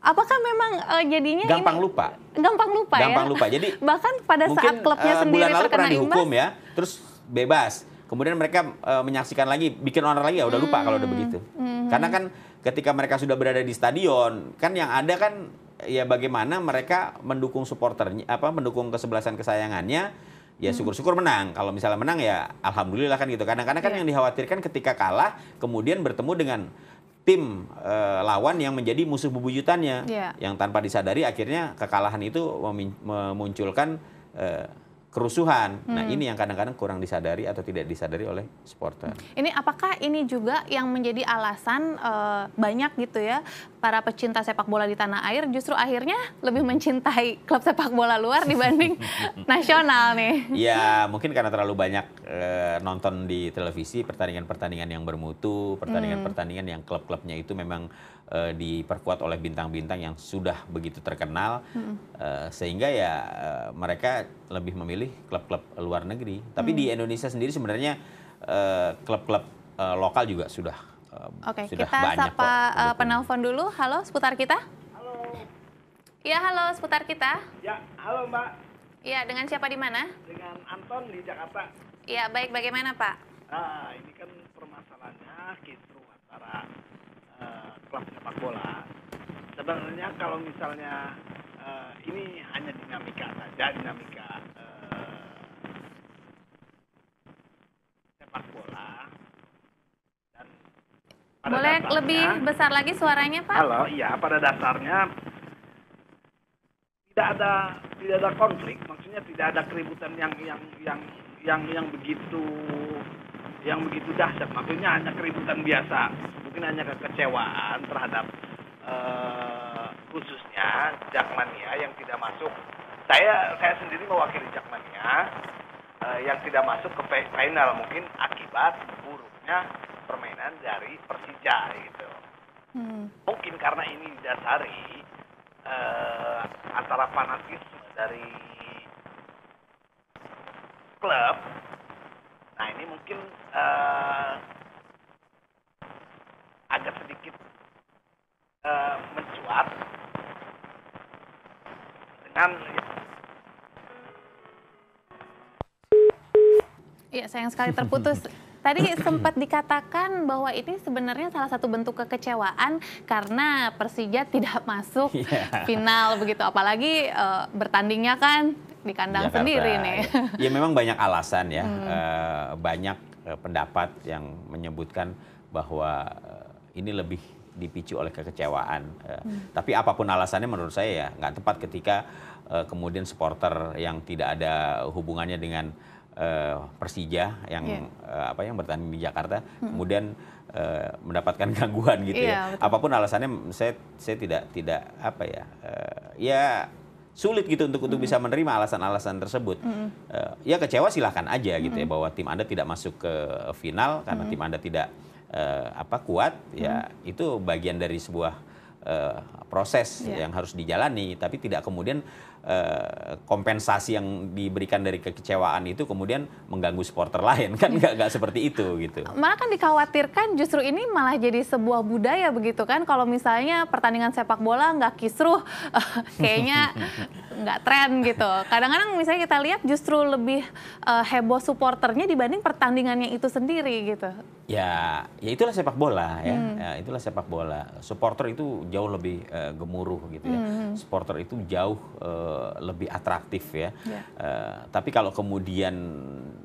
apakah memang uh, jadinya gampang ini, lupa? Gampang lupa ya? gampang ya. lupa. Jadi bahkan pada mungkin, saat klubnya uh, sendiri bulan lalu terkena dihukum imbas, ya, terus bebas. Kemudian mereka uh, menyaksikan lagi, bikin orang lagi ya udah hmm. lupa kalau udah hmm. begitu. Hmm. Karena kan ketika mereka sudah berada di stadion, kan yang ada kan ya bagaimana mereka mendukung supporternya apa mendukung kesebelasan kesayangannya ya hmm. syukur-syukur menang. Kalau misalnya menang ya alhamdulillah kan gitu. Kadang-kadang kan iya. yang dikhawatirkan ketika kalah kemudian bertemu dengan tim e, lawan yang menjadi musuh bebuyutannya yeah. yang tanpa disadari akhirnya kekalahan itu memunculkan e, kerusuhan. Nah, hmm. Nah, ini yang kadang-kadang kurang disadari atau tidak disadari oleh supporter. Ini apakah ini juga yang menjadi alasan e, banyak gitu ya para pecinta sepak bola di tanah air justru akhirnya lebih mencintai klub sepak bola luar dibanding nasional nih. Ya, mungkin karena terlalu banyak e, nonton di televisi pertandingan-pertandingan yang bermutu, pertandingan-pertandingan yang klub-klubnya itu memang uh, diperkuat oleh bintang-bintang yang sudah begitu terkenal hmm. uh, sehingga ya uh, mereka lebih memilih klub-klub luar negeri tapi hmm. di mm. Indonesia sendiri sebenarnya klub-klub uh, lokal juga sudah uh, Oke, okay, kita banyak sapa kok, uh, penelpon dulu. Halo, seputar kita. Halo. ya halo, seputar kita. Ya, halo Mbak. Iya, dengan siapa di mana? Dengan Anton di Jakarta. Iya, baik. Bagaimana Pak? Nah, ini kan permasalahannya gitu antara klub sepak bola sebenarnya kalau misalnya uh, ini hanya dinamika saja dinamika uh, sepak bola dan pada boleh dasarnya, lebih besar lagi suaranya pak halo iya pada dasarnya tidak ada tidak ada konflik maksudnya tidak ada keributan yang yang yang yang yang begitu yang begitu dahsyat maksudnya hanya keributan biasa mungkin hanya kekecewaan terhadap uh, khususnya Jakmania yang tidak masuk. Saya saya sendiri mewakili Jakmania uh, eh, yang tidak masuk ke final mungkin akibat buruknya permainan dari Persija gitu. Hmm. Mungkin karena ini didasari uh, antara fanatisme dari klub. Nah ini mungkin uh, agak sedikit uh, mencuat dengan ya sayang sekali terputus. Tadi sempat dikatakan bahwa ini sebenarnya salah satu bentuk kekecewaan karena Persija tidak masuk yeah. final begitu, apalagi uh, bertandingnya kan di kandang Jakarta. sendiri nih. Ya memang banyak alasan ya, hmm. uh, banyak pendapat yang menyebutkan bahwa ini lebih dipicu oleh kekecewaan. Eh, hmm. Tapi apapun alasannya menurut saya ya nggak tepat ketika uh, kemudian supporter yang tidak ada hubungannya dengan uh, Persija yang yeah. Iya. uh, apa yang bertanding di Jakarta hmm. kemudian uh, mendapatkan gangguan gitu yeah, ya. Iya, apapun alasannya saya saya tidak tidak apa ya uh, ya sulit gitu untuk untuk mm. bisa menerima alasan-alasan tersebut. Mm. Uh, ya kecewa silahkan aja gitu mm. ya hmm. bahwa tim Anda tidak masuk ke final karena mm. tim Anda tidak uh, apa kuat ya hmm. ya itu bagian dari sebuah uh, proses yeah. yang harus dijalani tapi tidak kemudian Eh, kompensasi yang diberikan dari kekecewaan itu kemudian mengganggu supporter lain kan nggak nggak seperti itu gitu malah kan dikhawatirkan justru ini malah jadi sebuah budaya begitu kan kalau misalnya pertandingan sepak bola nggak kisruh kayaknya nggak tren gitu kadang-kadang misalnya kita lihat justru lebih uh, heboh supporternya dibanding pertandingannya itu sendiri gitu ya ya itulah sepak bola ya, hmm. ya itulah sepak bola supporter itu jauh lebih uh, gemuruh gitu ya hmm. supporter itu jauh uh, lebih atraktif ya. Yeah. Ya. Uh, tapi kalau kemudian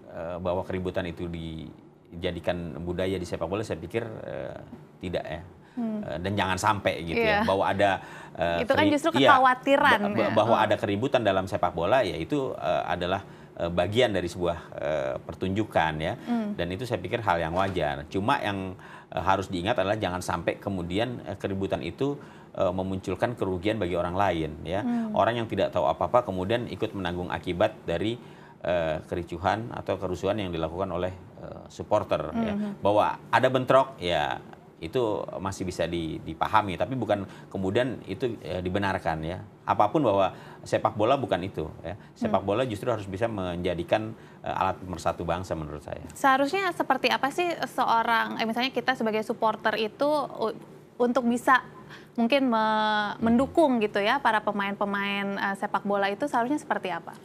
uh, bahwa keributan itu dijadikan budaya di sepak bola, saya pikir uh, tidak ya. Hmm. Eh, dan jangan sampai gitu yeah. Ya, iya. kan iya, ya bahwa ada uh, oh. itu kan justru kekhawatiran ya, bahwa ya. ada keributan dalam sepak bola ya itu uh, adalah uh, bagian dari sebuah uh, pertunjukan ya hmm. dan itu saya pikir hal yang wajar cuma yang uh, harus diingat adalah jangan sampai kemudian uh, keributan itu uh, uh, memunculkan kerugian bagi orang lain ya. Hmm. Orang yang tidak tahu apa-apa kemudian ikut menanggung akibat dari uh, kericuhan atau kerusuhan yang dilakukan oleh uh, supporter ya. hmm. ya. Bahwa ada bentrok ya itu masih bisa dipahami tapi bukan kemudian itu ya, dibenarkan ya apapun bahwa sepak bola bukan itu ya sepak hmm. bola justru harus bisa menjadikan uh, alat bersatu bangsa menurut saya seharusnya seperti apa sih seorang eh, misalnya kita sebagai supporter itu untuk bisa mungkin me mendukung gitu ya para pemain-pemain uh, sepak bola itu seharusnya seperti apa?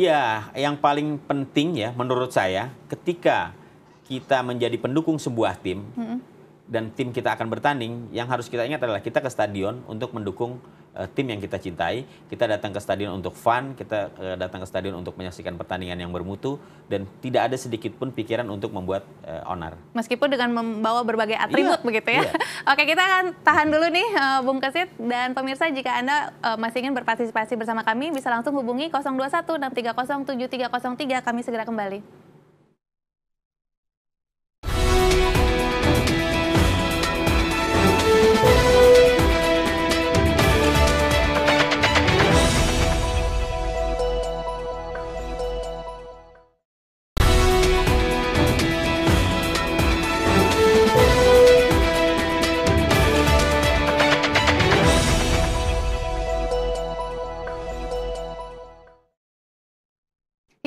Ya, yang paling penting ya menurut saya ketika kita menjadi pendukung sebuah tim mm -hmm. dan tim kita akan bertanding, yang harus kita ingat adalah kita ke stadion untuk mendukung Eh, tim yang kita cintai. Kita datang ke stadion untuk fun, kita eh, datang ke stadion untuk menyaksikan pertandingan yang bermutu dan tidak ada sedikit pun pikiran untuk membuat uh, onar. Meskipun dengan membawa berbagai atribut iya, begitu ya. Iya. Oke, kita akan tahan dulu nih uh, Bung Kesit dan pemirsa jika Anda uh, masih ingin berpartisipasi bersama kami bisa langsung hubungi 021 630 7303 kami segera kembali.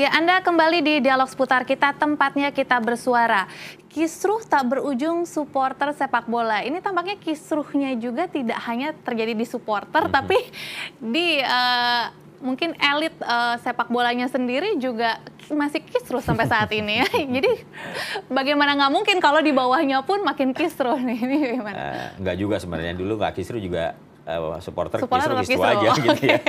Ya, Anda kembali di dialog seputar kita, tempatnya kita bersuara. Kisruh tak berujung supporter sepak bola. Ini tampaknya kisruhnya juga tidak hanya terjadi di supporter, mm -hmm. tapi di uh, mungkin elit uh, sepak bolanya sendiri juga masih kisruh sampai saat ini ya. Jadi bagaimana nggak mungkin kalau di bawahnya pun makin kisruh nih. Ini gimana? Uh, nggak juga sebenarnya dulu nggak kisruh juga uh, supporter, supporter kisru, gitu kisru, aja gitu ya.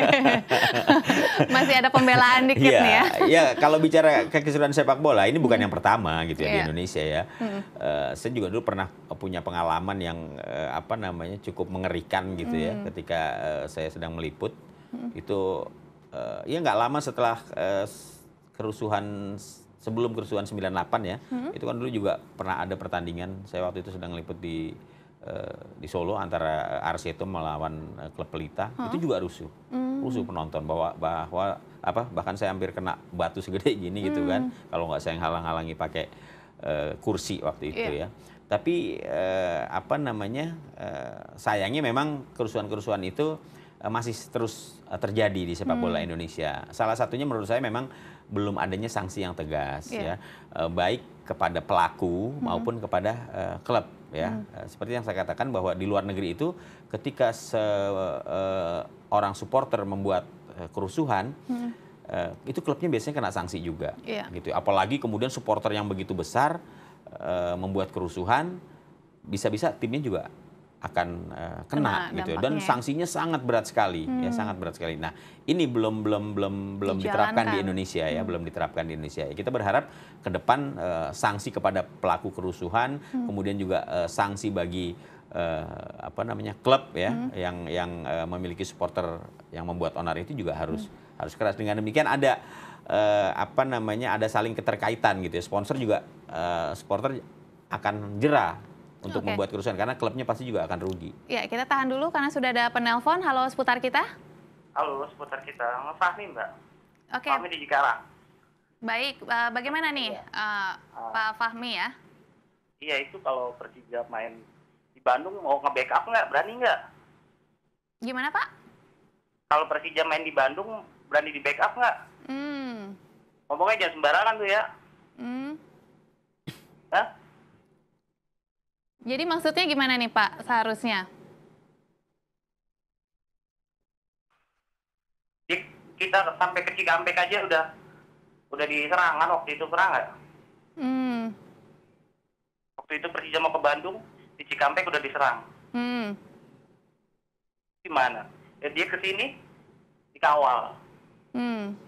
Masih ada pembelaan dikit iya, nih ya. Ya, kalau bicara kekisruan sepak bola ini bukan hmm. yang pertama gitu ya yeah. di iya. Indonesia ya. Hmm. Uh, saya juga dulu pernah punya pengalaman yang uh, apa namanya cukup mengerikan gitu ya hmm. ya ketika uh, saya sedang meliput hmm. itu uh, ya nggak lama setelah uh, kerusuhan sebelum kerusuhan 98 ya. Hmm. Itu kan dulu juga pernah ada pertandingan. Saya waktu itu sedang meliput di Eh, di Solo antara Arseto eh, melawan eh, klub Pelita huh? itu juga rusuh hmm. rusuh penonton bahwa bahwa apa bahkan saya hampir kena batu segede gini hmm. gitu kan hmm. kalau nggak saya halang-halangi pakai uh, kursi waktu itu yeah. ya tapi uh, apa namanya uh, sayangnya memang kerusuhan-kerusuhan itu masih terus terjadi di sepak bola hmm. Indonesia salah satunya menurut saya memang belum adanya sanksi yang tegas yeah. ya uh, baik kepada pelaku hmm. maupun kepada uh, klub ya hmm. seperti yang saya katakan bahwa di luar negeri itu ketika se, uh, orang supporter membuat uh, kerusuhan hmm. uh, itu klubnya biasanya kena sanksi juga yeah. gitu apalagi kemudian supporter yang begitu besar uh, membuat kerusuhan bisa-bisa timnya juga akan uh, kena, kena gitu ya. dan ya. sanksinya sangat berat sekali ya, hmm. ya sangat berat sekali. Nah, ini belum belum belum belum diterapkan di Indonesia ya, hmm. belum diterapkan di Indonesia. Ya. Kita berharap ke depan uh, sanksi kepada pelaku kerusuhan, hmm. kemudian juga uh, sanksi bagi uh, apa namanya klub ya hmm. yang yang uh, memiliki supporter yang membuat onar itu juga harus hmm. harus keras. Dengan demikian ada uh, apa namanya ada saling keterkaitan gitu ya. Sponsor juga uh, supporter akan jerah untuk okay. membuat kerusuhan karena klubnya pasti juga akan rugi. Ya, kita tahan dulu karena sudah ada penelpon. Halo seputar kita. Halo seputar kita. Fahmi, Mbak. Oke. Okay. Fahmi di Cikarang. Baik, eh, bagaimana nih uh, Pak Fahmi ya? Iya, itu kalau Persija main di Bandung mau nge-backup nggak? Berani nggak? Gimana, Pak? Kalau Persija main di Bandung berani di backup nggak? Hmm. Ngomongnya jangan sembarangan tuh ya. Hmm. Jadi maksudnya gimana nih Pak seharusnya? Kita sampai ke Cikampek aja udah udah diserangan waktu itu pernah nggak? Hmm. Waktu itu Persija mau ke Bandung di Cikampek udah diserang. Hmm. Gimana? Ya, dia ke sini dikawal. Hmm.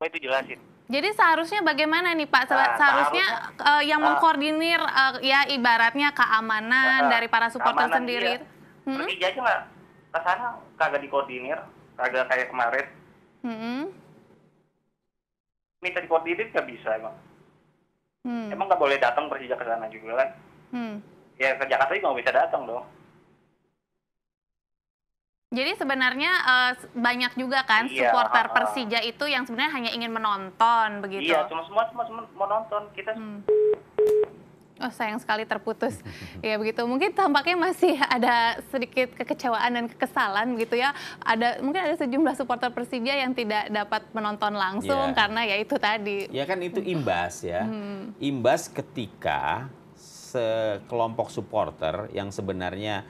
Coba itu jelasin. Jadi seharusnya bagaimana nih Pak? Ah, seharusnya uh, yang ah, mengkoordinir uh, ya ibaratnya keamanan uh, dari para supporter sendiri. Iya. Hmm? Pergi aja nggak ke sana kagak dikoordinir, kagak kayak kemarin. Hmm. Minta dikoordinir nggak bisa emang. Hmm. Emang nggak boleh datang Persija ke sana juga kan? Hmm. Ya ke Jakarta juga nggak bisa datang dong. Jadi sebenarnya uh, banyak juga kan iya, supporter uh, Persija itu yang sebenarnya hanya ingin menonton begitu. Iya, cuma semua cuma, menonton kita. Hmm. Oh sayang sekali terputus. ya begitu. Mungkin tampaknya masih ada sedikit kekecewaan dan kekesalan begitu ya. Ada mungkin ada sejumlah supporter Persija yang tidak dapat menonton langsung yeah. karena ya itu tadi. Ya kan itu hmm. imbas ya. Hmm. Imbas ketika sekelompok supporter yang sebenarnya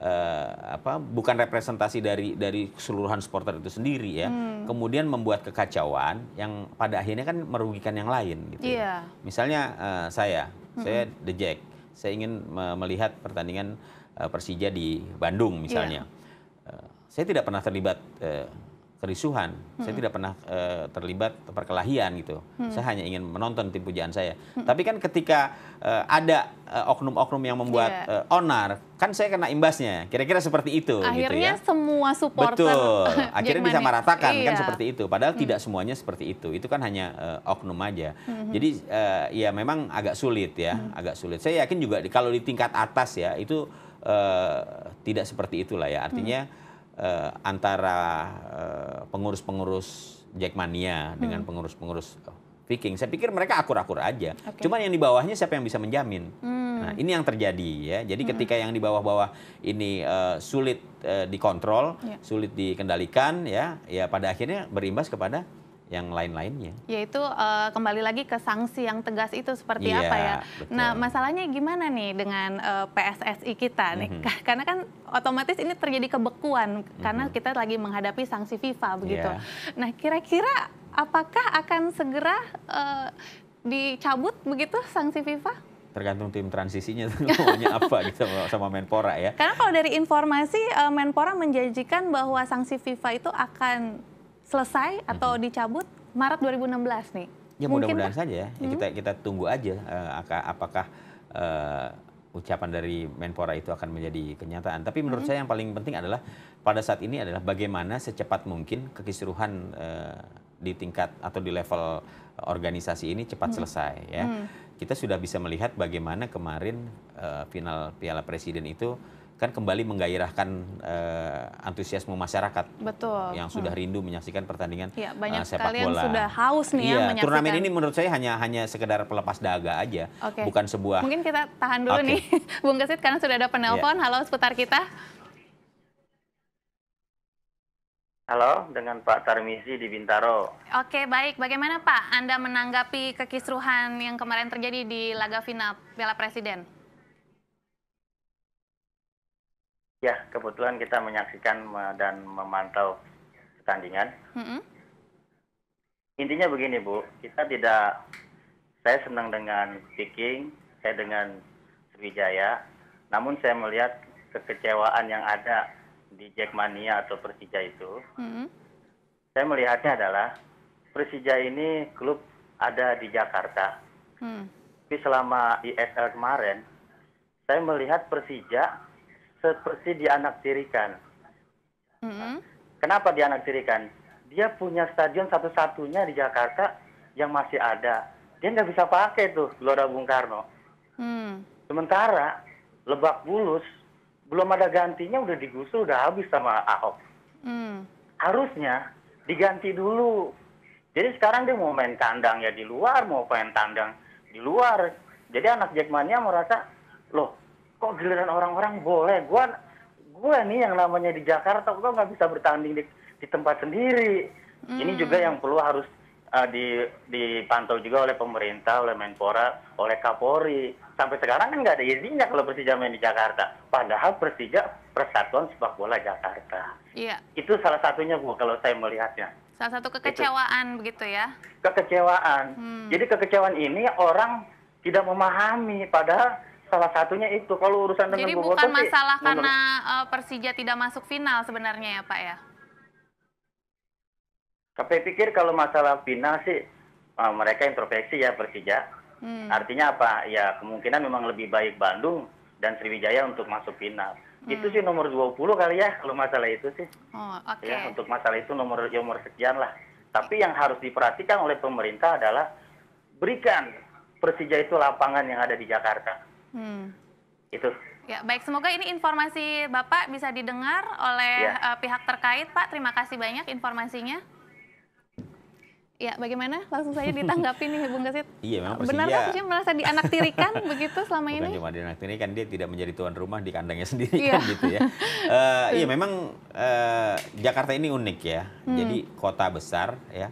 uh, apa bukan representasi dari dari keseluruhan supporter itu sendiri ya. Hmm. Kemudian membuat kekacauan yang pada akhirnya kan merugikan yang lain gitu. Yeah. Ya. Iya. Misalnya uh, saya, hmm. saya The Jack, saya ingin melihat pertandingan uh, Persija di Bandung misalnya. Yeah. Iya. uh, saya tidak pernah terlibat uh, kerisuhan. Hmm. Saya tidak pernah uh, terlibat perkelahian gitu. Hmm. Saya hanya ingin menonton tim pujaan saya. Hmm. Tapi kan ketika uh, ada oknum eh, oknum-oknum yang membuat yeah. Iya. uh, onar, kan saya kena imbasnya. Kira-kira seperti itu. Akhirnya gitu ya. semua supporter. Betul. Akhirnya bisa meratakan kan iya. kan seperti itu. Padahal hmm. tidak semuanya seperti itu. Itu kan hanya uh, oknum aja. Hmm. Jadi uh, ya memang agak sulit ya, hmm. agak sulit. Saya yakin juga di, kalau di tingkat atas ya itu uh, tidak seperti itulah ya. Artinya. Hmm eh, antara eh, pengurus-pengurus Jackmania hmm. dengan pengurus-pengurus Viking. Saya pikir mereka akur-akur aja. Okay. Cuman yang di bawahnya siapa yang bisa menjamin? Hmm. Nah, ini yang terjadi ya. Jadi hmm. ketika yang di bawah-bawah ini uh, sulit uh, dikontrol, yeah. sulit dikendalikan ya, ya pada akhirnya berimbas kepada yang lain-lainnya. Yaitu uh, kembali lagi ke sanksi yang tegas itu seperti yeah, apa ya. Betul. Nah, masalahnya gimana nih dengan uh, eh, PSSI kita nih? Mm -hmm. karena kan otomatis ini terjadi kebekuan mm -hmm. karena mhm. kita lagi menghadapi sanksi FIFA begitu. Yeah. Nah, kira-kira apakah akan segera uh, dicabut begitu sanksi FIFA? tergantung tim transisinya semuanya apa gitu sama Menpora ya. Karena kalau dari informasi Menpora menjanjikan bahwa sanksi FIFA itu akan selesai atau mhm. dicabut Maret 2016 nih. Ya mudah-mudahan saja ya. ya mhm. Kita kita tunggu aja uh, apakah uh, ucapan dari Menpora itu akan menjadi kenyataan. Tapi menurut hmm. saya yang paling penting adalah pada saat ini adalah bagaimana secepat mungkin kekisruhan uh, di tingkat atau di level organisasi ini cepat hmm. selesai ya. Hmm. Kita sudah bisa melihat bagaimana kemarin uh, final Piala Presiden itu kan kembali menggairahkan uh, antusiasme masyarakat Betul. yang sudah hmm. rindu menyaksikan pertandingan ya, banyak uh, sepak sekali bola. Kalian sudah haus nih ya iya, ya turnamen ini menurut saya hanya hanya sekedar pelepas daga aja, okay. bukan sebuah. Mungkin kita tahan dulu okay. nih, Bung Kesit karena sudah ada penelpon. Yeah. Halo seputar kita. Halo, dengan Pak Tarmizi di Bintaro. Oke, baik. Bagaimana Pak Anda menanggapi kekisruhan yang kemarin terjadi di laga final Piala Presiden? Ya, kebetulan kita menyaksikan dan memantau pertandingan. Mm -hmm. Intinya begini Bu, kita tidak, saya senang dengan speaking, saya dengan Sriwijaya, namun saya melihat kekecewaan yang ada di Jackmania atau Persija itu. Mm -hmm. Saya melihatnya adalah Persija ini klub ada di Jakarta, mm. tapi selama ISL kemarin, saya melihat Persija seperti dianaktirikan. Mm -hmm. Kenapa di anak dianaktirikan? Dia punya stadion satu-satunya di Jakarta yang masih ada. Dia nggak bisa pakai tuh Gelora Bung Karno. Mm. Sementara Lebak Bulus belum ada gantinya udah digusur udah habis sama Ahok. Mm. Harusnya diganti dulu. Jadi sekarang dia mau main kandang ya di luar, mau main tandang di luar. Jadi anak Jackmania merasa, loh kok giliran orang-orang boleh gue gue nih yang namanya di Jakarta gue nggak bisa bertanding di, di tempat sendiri mm. ini juga hmm. yang perlu harus uh, di dipantau juga oleh pemerintah oleh Menpora oleh Kapolri sampai sekarang kan nggak ada izinnya kalau Persija main di Jakarta padahal Persija Persatuan Sepak Bola Jakarta iya itu salah satunya gue kalau saya melihatnya salah satu kekecewaan itu. begitu ya kekecewaan hmm. jadi kekecewaan ini orang tidak memahami padahal salah satunya itu kalau urusan dengan Jadi bukan masalah karena uh, Persija tidak masuk final sebenarnya ya Pak ya. Saya pikir kalau masalah final sih uh, mereka introspeksi ya Persija. Hmm. Artinya apa? Ya kemungkinan memang lebih baik Bandung dan Sriwijaya untuk masuk final. Hmm. Itu sih nomor 20 kali ya kalau masalah itu sih. Oh, okay. Ya untuk masalah itu nomor nomor ya, sekian lah. Tapi yang harus diperhatikan oleh pemerintah adalah berikan Persija itu lapangan yang ada di Jakarta Hmm. Itu. Ya, baik. Semoga ini informasi Bapak bisa didengar oleh ya. uh, pihak terkait, Pak. Terima kasih banyak informasinya. Ya, bagaimana? Langsung saja ditanggapi nih, Bung Gesit. Iya, memang Benarkah Persija merasa dianaktirikan begitu selama Bukan ini? Bukan cuma dianaktirikan, dia tidak menjadi tuan rumah di kandangnya sendiri iya. kan gitu ya. uh, iya, memang uh, Jakarta ini unik ya. Hmm. Jadi kota besar ya,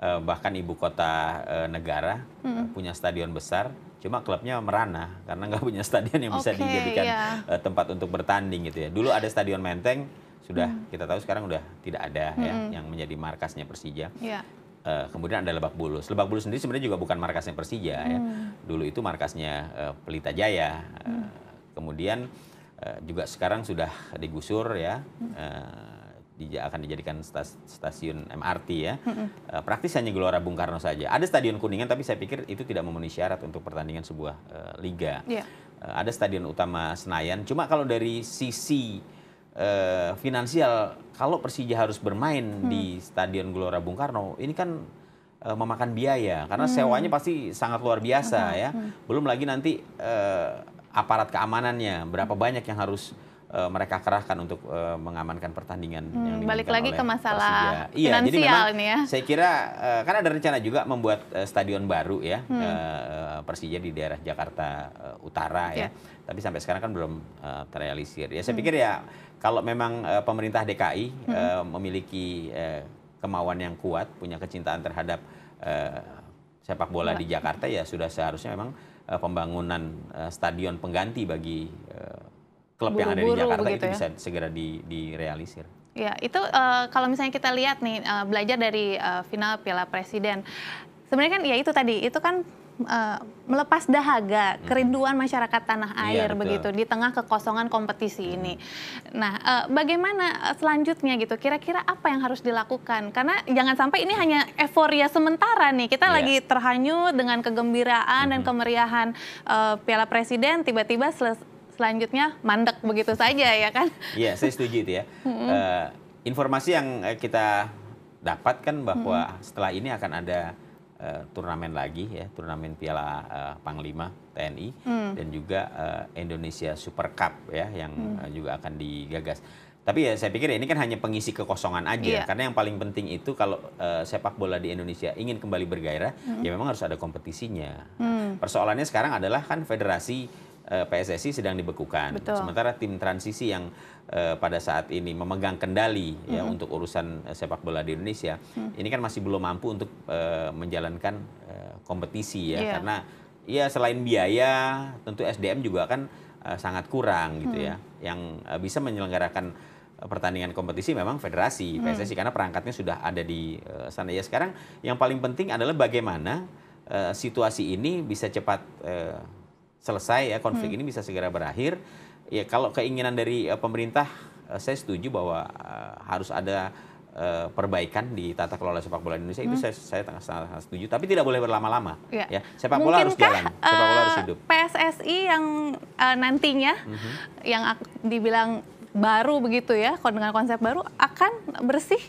uh, bahkan ibu kota uh, negara hmm. uh, punya stadion besar Cuma klubnya merana karena nggak punya stadion yang bisa okay, dijadikan yeah. Iya. tempat untuk bertanding gitu ya. Dulu ada stadion Menteng sudah hmm. kita tahu sekarang udah tidak ada ya, hmm. ya yang menjadi markasnya Persija. Yeah. Iya. Uh, kemudian ada Lebak Bulus. Lebak Bulus sendiri sebenarnya juga bukan markasnya Persija ya. hmm. ya. Dulu itu markasnya uh, Pelita Jaya. Hmm. Uh, kemudian uh, juga sekarang sudah digusur ya. Hmm akan dijadikan stasiun MRT ya. Mm-hmm. praktis hanya Gelora Bung Karno saja. Ada Stadion Kuningan tapi saya pikir itu tidak memenuhi syarat untuk pertandingan sebuah uh, liga. Yeah. Iya. ada Stadion Utama Senayan. Cuma kalau dari sisi uh, finansial, kalau Persija harus bermain hmm. di Stadion Gelora Bung Karno, ini kan uh, memakan biaya karena hmm. sewanya pasti sangat luar biasa hmm. ya. Hmm. Belum lagi nanti uh, aparat keamanannya, berapa hmm. banyak yang harus uh, mereka kerahkan untuk uh, mengamankan pertandingan hmm, yang balik lagi ke masalah Persija. finansial iya, jadi memang ini ya. Saya kira uh, kan ada rencana juga membuat uh, stadion baru ya hmm. uh, Persija di daerah Jakarta uh, Utara yeah. ya. Iya. Tapi sampai sekarang kan belum uh, terrealisir. Ya saya hmm. pikir ya kalau memang uh, pemerintah DKI hmm. uh, memiliki uh, kemauan yang kuat, punya kecintaan terhadap uh, sepak bola di Jakarta ya sudah seharusnya memang pembangunan uh, stadion pengganti bagi klub yang ada di Jakarta itu gitu ya? bisa segera di, direalisir. Ya, itu uh, kalau misalnya kita lihat nih uh, belajar dari uh, final Piala Presiden. Sebenarnya kan ya itu tadi, itu kan uh, melepas dahaga kerinduan masyarakat tanah iya, air ya, begitu di tengah kekosongan kompetisi hmm. ini. Nah, uh, bagaimana selanjutnya gitu? Kira-kira apa yang harus dilakukan? Karena jangan sampai ini hanya euforia sementara nih. Kita ya. lagi terhanyut dengan kegembiraan hmm. dan kemeriahan uh, Piala Presiden tiba-tiba selesai selanjutnya mandek begitu saja ya kan? Iya, saya setuju itu ya. Mm-hmm. Uh, informasi yang eh, kita dapatkan bahwa mm-hmm. setelah ini akan ada uh, turnamen lagi ya, turnamen Piala uh, Panglima TNI mm. dan juga uh, Indonesia Super Cup ya yang mm. hmm juga akan digagas. Tapi ya saya pikir ya, ini kan hanya pengisi kekosongan aja. Yeah. Karena yang paling penting itu kalau uh, sepak bola di Indonesia ingin kembali bergairah, mm. ya memang harus ada kompetisinya. Mm. Persoalannya sekarang adalah kan federasi Eh, PSSI sedang dibekukan. Betul. Sementara tim transisi yang uh, pada saat ini memegang kendali ya, mm-hmm. ya untuk urusan uh, sepak bola di Indonesia, mm-hmm. ini kan masih belum mampu untuk uh, menjalankan uh, kompetisi ya yeah. karena ya selain biaya tentu SDM juga kan uh, sangat kurang gitu ya. mm-hmm. ya yang uh, bisa menyelenggarakan pertandingan kompetisi memang federasi hmm. PSSI karena perangkatnya sudah ada di uh, sana ya sekarang yang paling penting adalah bagaimana uh, situasi ini bisa cepat uh, selesai ya konflik hmm. ini bisa segera berakhir. Ya kalau keinginan dari uh, pemerintah uh, saya setuju bahwa uh, harus ada perbaikan di tata kelola sepak bola Indonesia hmm. itu saya saya sangat setuju tapi tidak boleh berlama-lama ya. ya sepak bola Mungkinkah, harus jalan sepak bola uh, harus hidup PSSI yang uh, nantinya uh mhm. -huh. yang dibilang baru begitu ya dengan konsep baru akan bersih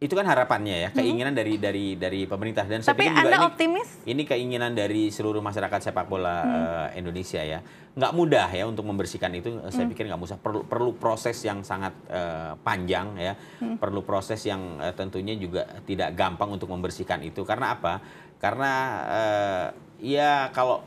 itu kan harapannya ya hmm. keinginan dari dari dari pemerintah dan Tapi saya pikir juga optimis? ini keinginan dari seluruh masyarakat sepak bola hmm. uh, Indonesia ya nggak mudah ya untuk membersihkan itu eh, saya hmm. pikir nggak mudah perlu perlu proses yang sangat uh, panjang ya hmm. perlu proses yang uh, tentunya juga tidak gampang untuk membersihkan itu karena apa karena uh, ya kalau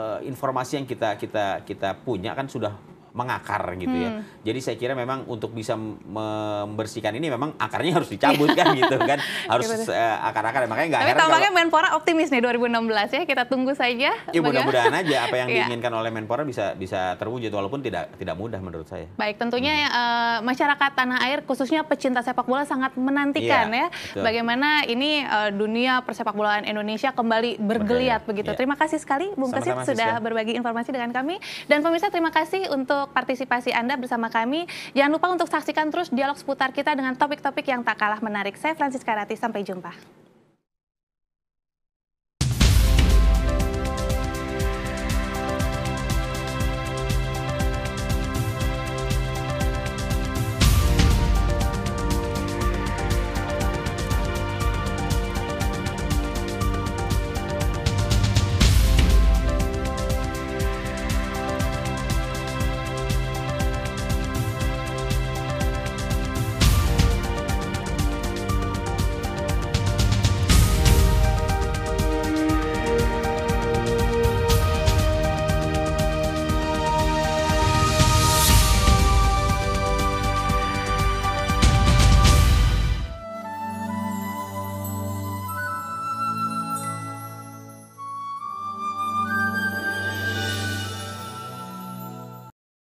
uh, informasi yang kita kita kita punya kan sudah mengakar gitu ya. Hmm. Jadi saya kira memang untuk bisa membersihkan ini memang akarnya harus dicabut kan gitu kan. Harus akar iya, eh, akar-akar makanya nggak heran tampaknya kalau... Menpora optimis nih 2016 ya. Kita tunggu saja. Iya, ya mudah-mudahan aja apa yang iya. diinginkan oleh Menpora bisa bisa terwujud walaupun tidak tidak mudah menurut saya. Baik, tentunya hmm. uh, masyarakat tanah air khususnya pecinta sepak bola sangat menantikan ya, ya bagaimana ini uh, dunia persepak bolaan Indonesia kembali bergeliat Benar, begitu. Ya. Terima kasih sekali Bung Kesit sudah ya. berbagi informasi dengan kami dan pemirsa terima kasih untuk untuk partisipasi Anda bersama kami. Jangan lupa untuk saksikan terus dialog seputar kita dengan topik-topik yang tak kalah menarik. Saya Francis Karati, sampai jumpa.